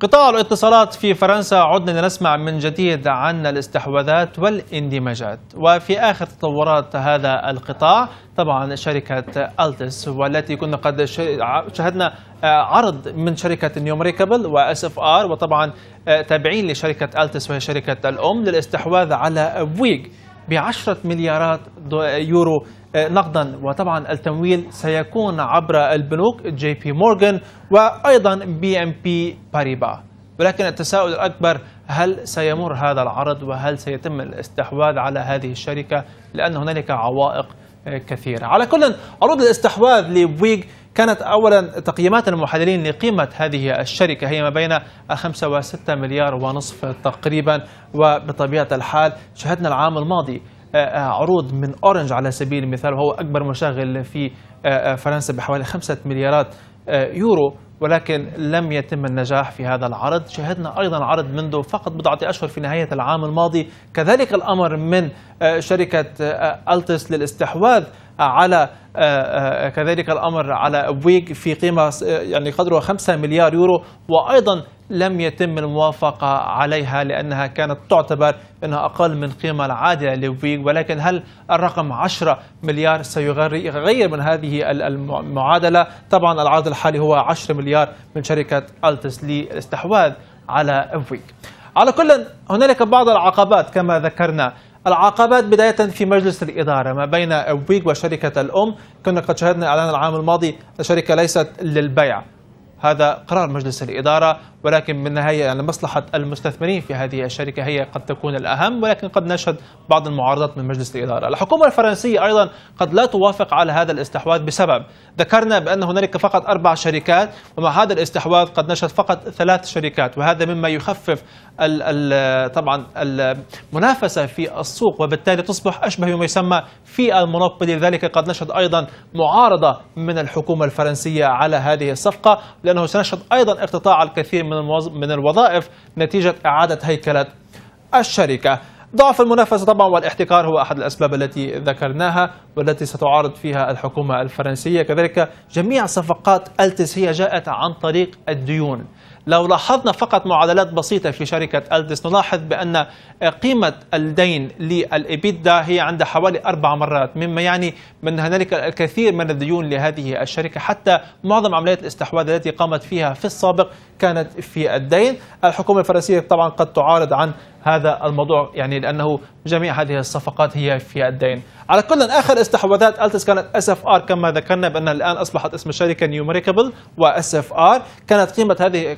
قطاع الاتصالات في فرنسا عدنا لنسمع من جديد عن الاستحواذات والاندماجات وفي آخر تطورات هذا القطاع طبعا شركة ألتس والتي كنا قد شهدنا آه، عرض من شركة نيومريكابل واس اف ار وطبعا آه، تابعين لشركة ألتس وهي شركة الأم للاستحواذ على ويج ب 10 مليارات يورو آه، نقدا وطبعا التمويل سيكون عبر البنوك جي بي مورغان وأيضا بي ام بي باريبا ولكن التساؤل الأكبر هل سيمر هذا العرض وهل سيتم الاستحواذ على هذه الشركة لأن هنالك عوائق آه، كثيرة على كل عروض الاستحواذ لبويغ كانت أولا تقييمات المحللين لقيمة هذه الشركة هي ما بين 5 و 6 مليار ونصف تقريبا وبطبيعة الحال شهدنا العام الماضي آه، آه، عروض من أورنج على سبيل المثال وهو أكبر مشغل في آه، فرنسا بحوالي خمسة مليارات يورو ولكن لم يتم النجاح في هذا العرض شاهدنا أيضا عرض منذ فقط بضعة أشهر في نهاية العام الماضي كذلك الأمر من شركة ألتس للاستحواذ على آه، آه، كذلك الأمر على أبويك في قيمة آه، يعني قدرها 5 مليار يورو وأيضا لم يتم الموافقة عليها لأنها كانت تعتبر أنها أقل من قيمة العادلة لبويك ولكن هل الرقم 10 مليار سيغير من هذه المعادلة طبعا العرض الحالي هو 10 مليار من شركة ألتس للاستحواذ على أبويك على كل هنالك بعض العقبات كما ذكرنا العقبات بداية في مجلس الإدارة ما بين أبويك وشركة الأم كنا قد شاهدنا الإعلان العام الماضي الشركة ليست للبيع هذا قرار مجلس الإدارة ولكن بالنهاية يعني مصلحة المستثمرين في هذه الشركة هي قد تكون الأهم ولكن قد نشهد بعض المعارضات من مجلس الإدارة الحكومة الفرنسية أيضا قد لا توافق على هذا الاستحواذ بسبب ذكرنا بأن هنالك فقط أربع شركات ومع هذا الاستحواذ قد نشهد فقط ثلاث شركات وهذا مما يخفف ال ال طبعا المنافسة في السوق وبالتالي تصبح أشبه بما يسمى في المونوبولي لذلك قد نشهد أيضا معارضة من الحكومة الفرنسية على هذه الصفقة لأن لأنه سنشهد أيضا اقتطاع الكثير من الوظائف نتيجة إعادة هيكلة الشركة ضعف المنافسة طبعا والاحتكار هو أحد الأسباب التي ذكرناها والتي ستعارض فيها الحكومة الفرنسية كذلك جميع صفقات ألتس هي جاءت عن طريق الديون لو لاحظنا فقط معادلات بسيطة في شركة ألتس نلاحظ بأن قيمة الدين للإبيدا هي عند حوالي أربع مرات مما يعني من هنالك الكثير من الديون لهذه الشركة حتى معظم عمليات الاستحواذ التي قامت فيها في السابق كانت في الدين الحكومة الفرنسية طبعا قد تعارض عن هذا الموضوع يعني لانه جميع هذه الصفقات هي في الدين. على كل اخر استحواذات التس كانت اس اف ار كما ذكرنا بان الان اصبحت اسم الشركه نيوميريكابل واس اف ار، كانت قيمه هذه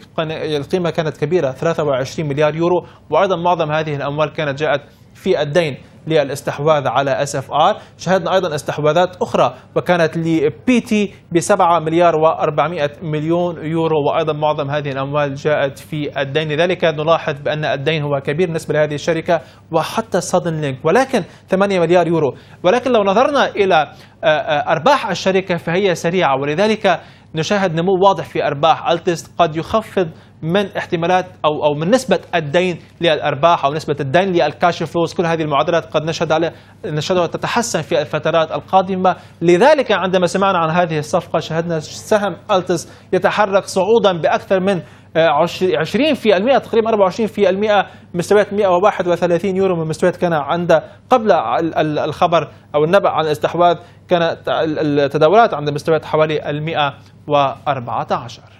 القيمه كانت كبيره 23 مليار يورو وايضا معظم هذه الاموال كانت جاءت في الدين للاستحواذ على اس اف ار شهدنا ايضا استحواذات اخرى وكانت لبي تي ب 7 مليار و400 مليون يورو وايضا معظم هذه الاموال جاءت في الدين لذلك نلاحظ بان الدين هو كبير بالنسبه لهذه الشركه وحتى سادن لينك ولكن 8 مليار يورو ولكن لو نظرنا الى آه، آه، ارباح الشركه فهي سريعه ولذلك نشاهد نمو واضح في أرباح ألتس قد يخفض من احتمالات أو أو من نسبة الدين للأرباح أو نسبة الدين للكاش فلوس كل هذه المعادلات قد نشهد على نشهدها تتحسن في الفترات القادمة لذلك عندما سمعنا عن هذه الصفقة شهدنا سهم ألتس يتحرك صعودا بأكثر من 20% آه، تقريبا 24% مستويات 131 يورو من مستويات كان عند قبل الخبر أو النبأ عن الاستحواذ كانت التداولات عند مستويات حوالي 114